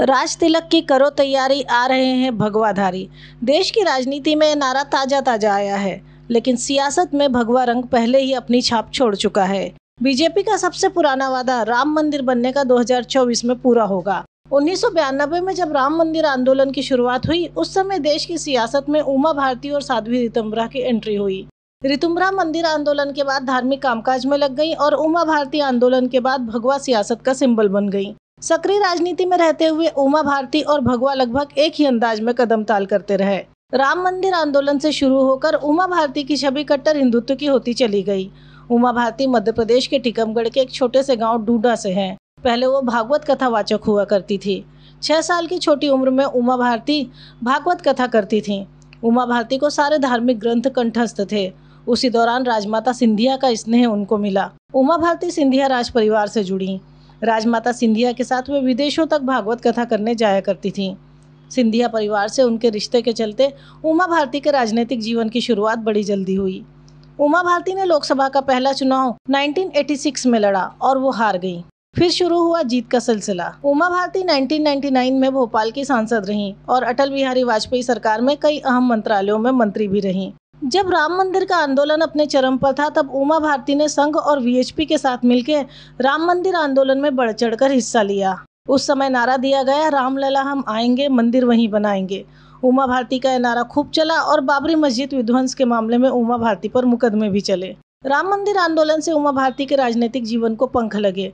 राज तिलक की करो तैयारी आ रहे हैं भगवाधारी देश की राजनीति में नारा ताजा ताजा आया है लेकिन सियासत में भगवा रंग पहले ही अपनी छाप छोड़ चुका है बीजेपी का सबसे पुराना वादा राम मंदिर बनने का 2024 में पूरा होगा उन्नीस में जब राम मंदिर आंदोलन की शुरुआत हुई उस समय देश की सियासत में उमा भारती और साध्वी रितुम्बरा की एंट्री हुई रितुम्बरा मंदिर आंदोलन के बाद धार्मिक कामकाज में लग गई और उमा भारती आंदोलन के बाद भगवा सियासत का सिंबल बन गई सक्रिय राजनीति में रहते हुए उमा भारती और भगवा लगभग एक ही अंदाज में कदम ताल करते रहे राम मंदिर आंदोलन से शुरू होकर उमा भारती की छवि कट्टर हिंदुत्व की होती चली गई उमा भारती मध्य प्रदेश के टीकमगढ़ के एक छोटे से गांव डूडा से हैं पहले वो भागवत कथा वाचक हुआ करती थी छह साल की छोटी उम्र में उमा भारती भागवत कथा करती थी उमा भारती को सारे धार्मिक ग्रंथ कंठस्थ थे उसी दौरान राजमाता सिंधिया का स्नेह उनको मिला उमा भारती सिंधिया राज परिवार से जुड़ी राजमाता सिंधिया के साथ वे विदेशों तक भागवत कथा करने जाया करती थीं सिंधिया परिवार से उनके रिश्ते के चलते उमा भारती के राजनीतिक जीवन की शुरुआत बड़ी जल्दी हुई उमा भारती ने लोकसभा का पहला चुनाव 1986 में लड़ा और वो हार गई फिर शुरू हुआ जीत का सिलसिला उमा भारती 1999 में भोपाल की सांसद रहीं और अटल बिहारी वाजपेयी सरकार में कई अहम मंत्रालयों में मंत्री भी रहीं जब राम मंदिर का आंदोलन अपने चरम पर था तब उमा भारती ने संघ और वीएचपी के साथ मिलकर राम मंदिर आंदोलन में बढ़ चढ़कर हिस्सा लिया उस समय नारा दिया गया रामलला हम आएंगे मंदिर वहीं बनाएंगे उमा भारती का यह नारा खूब चला और बाबरी मस्जिद विध्वंस के मामले में उमा भारती पर मुकदमे भी चले राम मंदिर आंदोलन से उमा भारती के राजनीतिक जीवन को पंख लगे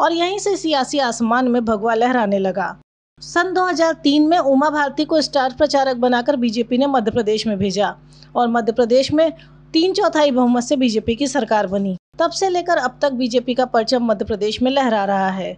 और यहीं से सियासी आसमान में भगवा लहराने लगा सन 2003 में उमा भारती को स्टार प्रचारक बनाकर बीजेपी ने मध्य प्रदेश में भेजा और मध्य प्रदेश में तीन चौथाई बहुमत से बीजेपी की सरकार बनी तब से लेकर अब तक बीजेपी का परचम मध्य प्रदेश में लहरा रहा है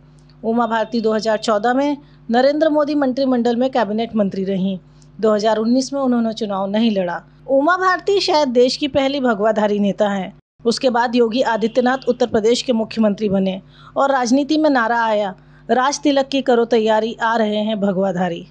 उमा भारती 2014 में नरेंद्र मोदी मंत्रिमंडल में कैबिनेट मंत्री रहीं 2019 में उन्होंने चुनाव नहीं लड़ा उमा भारती शायद देश की पहली भगवाधारी नेता हैं उसके बाद योगी आदित्यनाथ उत्तर प्रदेश के मुख्यमंत्री बने और राजनीति में नारा आया राज तिलक की करो तैयारी आ रहे हैं भगवाधारी